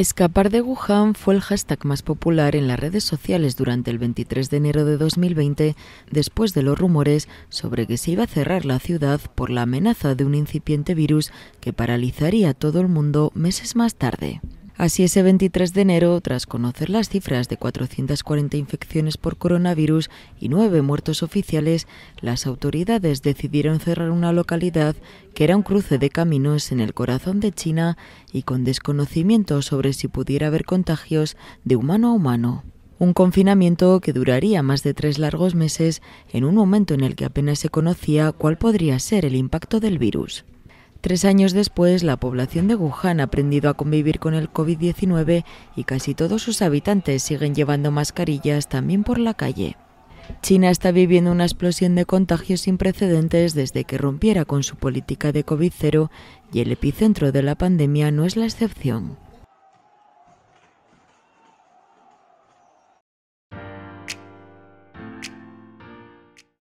Escapar de Wuhan fue el hashtag más popular en las redes sociales durante el 23 de enero de 2020, después de los rumores sobre que se iba a cerrar la ciudad por la amenaza de un incipiente virus que paralizaría a todo el mundo meses más tarde. Así, ese 23 de enero, tras conocer las cifras de 440 infecciones por coronavirus y nueve muertos oficiales, las autoridades decidieron cerrar una localidad que era un cruce de caminos en el corazón de China y con desconocimiento sobre si pudiera haber contagios de humano a humano. Un confinamiento que duraría más de tres largos meses en un momento en el que apenas se conocía cuál podría ser el impacto del virus. Tres años después, la población de Wuhan ha aprendido a convivir con el COVID-19 y casi todos sus habitantes siguen llevando mascarillas también por la calle. China está viviendo una explosión de contagios sin precedentes desde que rompiera con su política de COVID-0 y el epicentro de la pandemia no es la excepción.